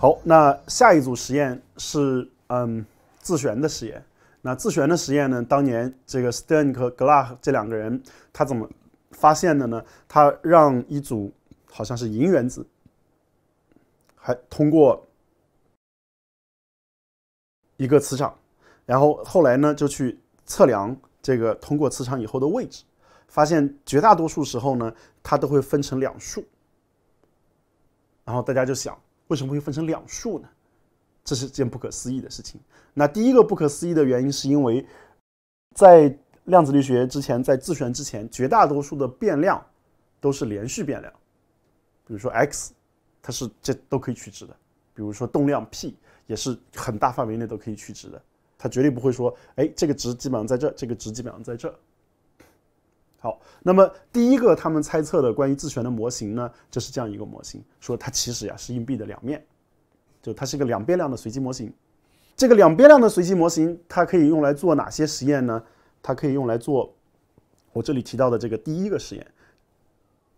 好，那下一组实验是嗯自旋的实验。那自旋的实验呢？当年这个 Stern 和 g l a s s 这两个人，他怎么发现的呢？他让一组好像是银原子，还通过一个磁场，然后后来呢就去测量这个通过磁场以后的位置，发现绝大多数时候呢，它都会分成两束。然后大家就想。为什么会分成两束呢？这是件不可思议的事情。那第一个不可思议的原因是因为，在量子力学之前，在自旋之前，绝大多数的变量都是连续变量，比如说 x，它是这都可以取值的。比如说动量 p 也是很大范围内都可以取值的。它绝对不会说，哎，这个值基本上在这，这个值基本上在这。好，那么第一个他们猜测的关于自旋的模型呢，就是这样一个模型，说它其实呀是硬币的两面，就它是一个两变量的随机模型。这个两变量的随机模型，它可以用来做哪些实验呢？它可以用来做我这里提到的这个第一个实验。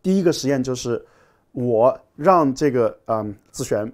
第一个实验就是我让这个嗯自旋，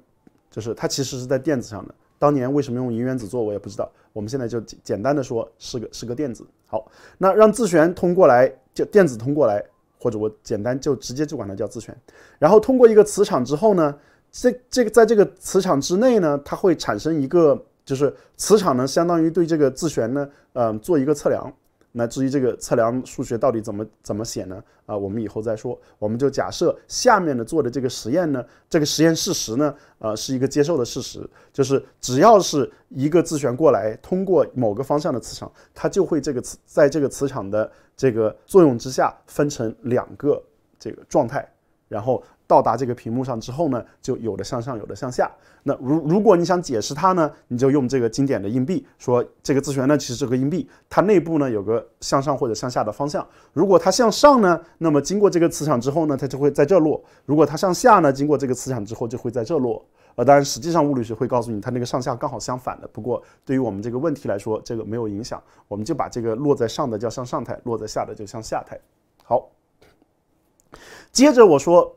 就是它其实是在电子上的。当年为什么用银原子做我也不知道，我们现在就简简单的说是个是个电子。好，那让自旋通过来。就电子通过来，或者我简单就直接就管它叫自旋，然后通过一个磁场之后呢，这这个在这个磁场之内呢，它会产生一个，就是磁场呢，相当于对这个自旋呢，嗯，做一个测量。那至于这个测量数学到底怎么怎么写呢？啊，我们以后再说。我们就假设下面的做的这个实验呢，这个实验事实呢，呃，是一个接受的事实，就是只要是一个自旋过来通过某个方向的磁场，它就会这个磁在这个磁场的这个作用之下分成两个这个状态，然后。到达这个屏幕上之后呢，就有的向上，有的向下。那如如果你想解释它呢，你就用这个经典的硬币，说这个自旋呢，其实是个硬币它内部呢有个向上或者向下的方向。如果它向上呢，那么经过这个磁场之后呢，它就会在这落；如果它向下呢，经过这个磁场之后就会在这落。呃，当然实际上物理学会告诉你它那个上下刚好相反的，不过对于我们这个问题来说，这个没有影响。我们就把这个落在上的叫向上态，落在下的就向下态。好，接着我说。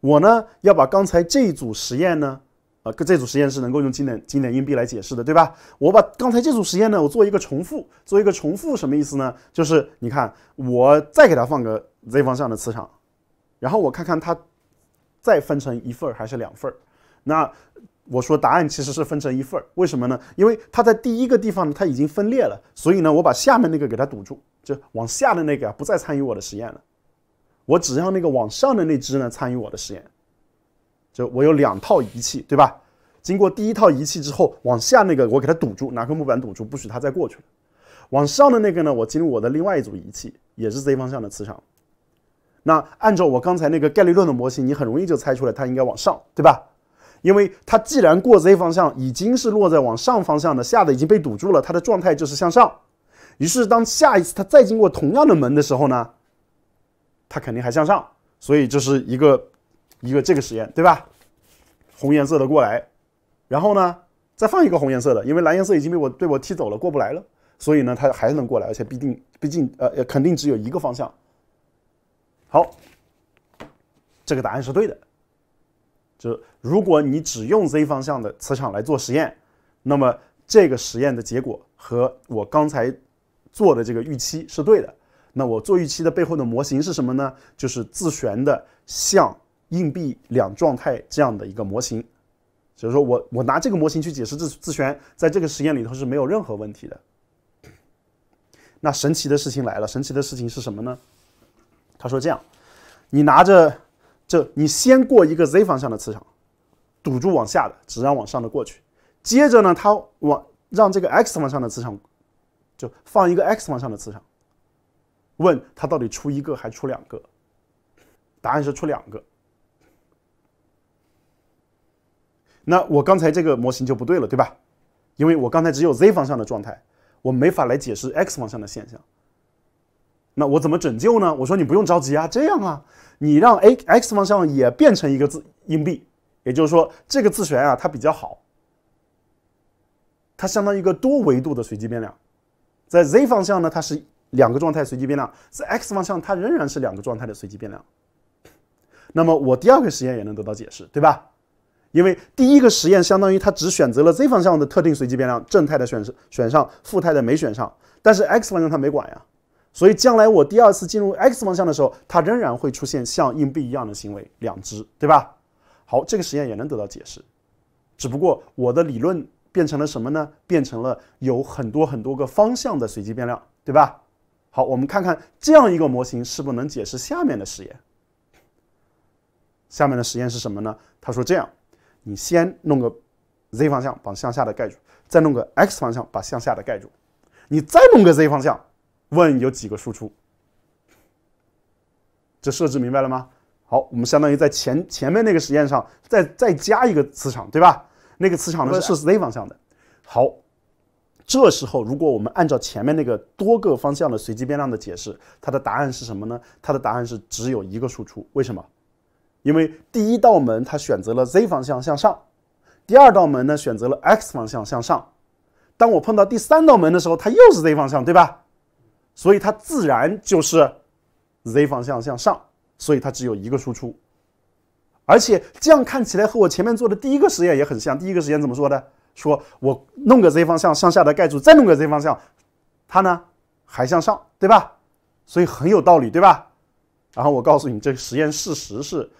我呢要把刚才这一组实验呢，啊，这组实验是能够用经典经典硬币来解释的，对吧？我把刚才这组实验呢，我做一个重复，做一个重复什么意思呢？就是你看，我再给它放个 z 方向的磁场，然后我看看它再分成一份儿还是两份儿。那我说答案其实是分成一份儿，为什么呢？因为它在第一个地方呢，它已经分裂了，所以呢，我把下面那个给它堵住，就往下的那个不再参与我的实验了。我只让那个往上的那只呢参与我的实验，就我有两套仪器，对吧？经过第一套仪器之后，往下那个我给它堵住，拿块木板堵住，不许它再过去了。往上的那个呢，我进入我的另外一组仪器，也是 z 方向的磁场。那按照我刚才那个概率论的模型，你很容易就猜出来它应该往上，对吧？因为它既然过 z 方向已经是落在往上方向的，下的已经被堵住了，它的状态就是向上。于是当下一次它再经过同样的门的时候呢？它肯定还向上，所以这是一个一个这个实验，对吧？红颜色的过来，然后呢，再放一个红颜色的，因为蓝颜色已经被我被我踢走了，过不来了，所以呢，它还能过来，而且毕竟毕竟呃呃，肯定只有一个方向。好，这个答案是对的，就是如果你只用 Z 方向的磁场来做实验，那么这个实验的结果和我刚才做的这个预期是对的。那我做预期的背后的模型是什么呢？就是自旋的像硬币两状态这样的一个模型，所以说我我拿这个模型去解释自自旋，在这个实验里头是没有任何问题的。那神奇的事情来了，神奇的事情是什么呢？他说这样，你拿着这，你先过一个 Z 方向的磁场，堵住往下的，只让往上的过去。接着呢，他往让这个 X 方向的磁场，就放一个 X 方向的磁场。问他到底出一个还是出两个？答案是出两个。那我刚才这个模型就不对了，对吧？因为我刚才只有 z 方向的状态，我没法来解释 x 方向的现象。那我怎么拯救呢？我说你不用着急啊，这样啊，你让 a x 方向也变成一个自硬币，也就是说这个自旋啊，它比较好，它相当于一个多维度的随机变量，在 z 方向呢，它是。两个状态随机变量在 x 方向它仍然是两个状态的随机变量。那么我第二个实验也能得到解释，对吧？因为第一个实验相当于它只选择了 z 方向的特定随机变量，正态的选选上，负态的没选上。但是 x 方向它没管呀，所以将来我第二次进入 x 方向的时候，它仍然会出现像硬币一样的行为，两只，对吧？好，这个实验也能得到解释。只不过我的理论变成了什么呢？变成了有很多很多个方向的随机变量，对吧？好，我们看看这样一个模型是不是能解释下面的实验。下面的实验是什么呢？他说这样，你先弄个 z 方向把向下的盖住，再弄个 x 方向把向下的盖住，你再弄个 z 方向，问有几个输出。这设置明白了吗？好，我们相当于在前前面那个实验上再再加一个磁场，对吧？那个磁场呢是 z 方向的。好。这时候，如果我们按照前面那个多个方向的随机变量的解释，它的答案是什么呢？它的答案是只有一个输出。为什么？因为第一道门它选择了 z 方向向上，第二道门呢选择了 x 方向向上。当我碰到第三道门的时候，它又是 z 方向，对吧？所以它自然就是 z 方向向上，所以它只有一个输出。而且这样看起来和我前面做的第一个实验也很像。第一个实验怎么说的？说我弄个 Z 方向向下的盖住，再弄个 Z 方向，它呢还向上，对吧？所以很有道理，对吧？然后我告诉你，这个实验事实是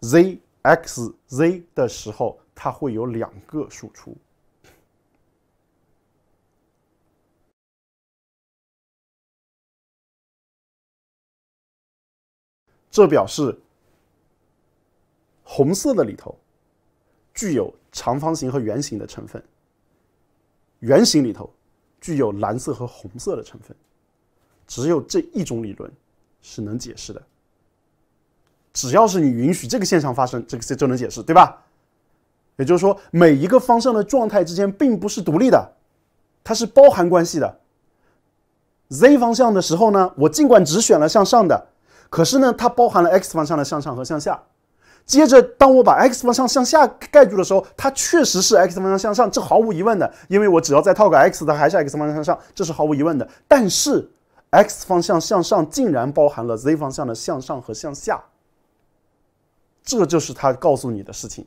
ZXZ 的时候，它会有两个输出，这表示红色的里头具有。长方形和圆形的成分，圆形里头具有蓝色和红色的成分，只有这一种理论是能解释的。只要是你允许这个现象发生，这个就能解释，对吧？也就是说，每一个方向的状态之间并不是独立的，它是包含关系的。Z 方向的时候呢，我尽管只选了向上的，可是呢，它包含了 X 方向的向上和向下。接着，当我把 x 方向向下盖住的时候，它确实是 x 方向向上，这毫无疑问的，因为我只要再套个 x 它还是 x 方向向上，这是毫无疑问的。但是，x 方向向上竟然包含了 z 方向的向上和向下，这就是他告诉你的事情。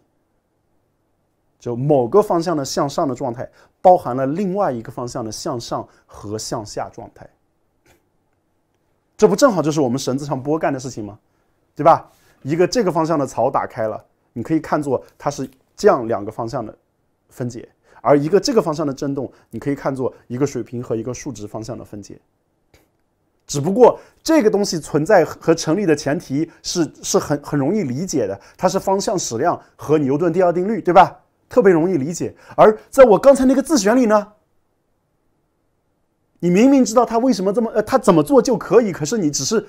就某个方向的向上的状态，包含了另外一个方向的向上和向下状态，这不正好就是我们绳子上波干的事情吗？对吧？一个这个方向的槽打开了，你可以看作它是这样两个方向的分解，而一个这个方向的振动，你可以看作一个水平和一个竖直方向的分解。只不过这个东西存在和成立的前提是是很很容易理解的，它是方向矢量和牛顿第二定律，对吧？特别容易理解。而在我刚才那个自选里呢，你明明知道它为什么这么呃，它怎么做就可以，可是你只是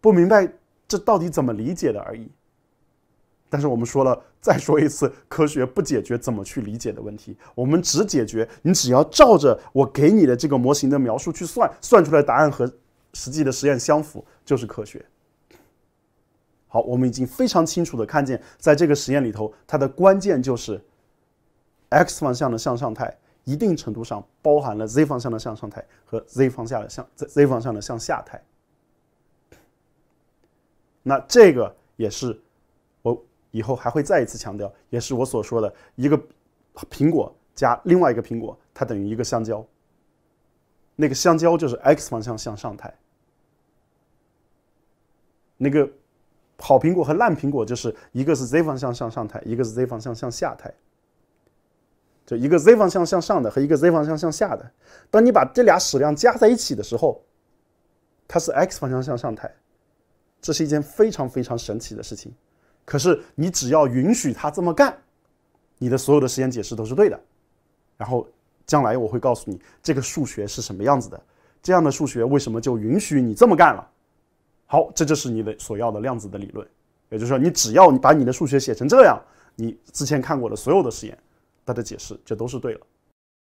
不明白。这到底怎么理解的而已。但是我们说了，再说一次，科学不解决怎么去理解的问题，我们只解决你只要照着我给你的这个模型的描述去算，算出来答案和实际的实验相符，就是科学。好，我们已经非常清楚的看见，在这个实验里头，它的关键就是 x 方向的向上态，一定程度上包含了 z 方向的向上态和 z 方向的向 z 方向的向下态。那这个也是我以后还会再一次强调，也是我所说的一个苹果加另外一个苹果，它等于一个香蕉。那个香蕉就是 x 方向向上抬，那个好苹果和烂苹果就是一个是 z 方向向上抬，一个是 z 方向向下抬，就一个 z 方向向上的和一个 z 方向向下的。当你把这俩矢量加在一起的时候，它是 x 方向向上抬。这是一件非常非常神奇的事情，可是你只要允许他这么干，你的所有的实验解释都是对的。然后将来我会告诉你这个数学是什么样子的，这样的数学为什么就允许你这么干了？好，这就是你的所要的量子的理论，也就是说，你只要你把你的数学写成这样，你之前看过的所有的实验它的解释就都是对了。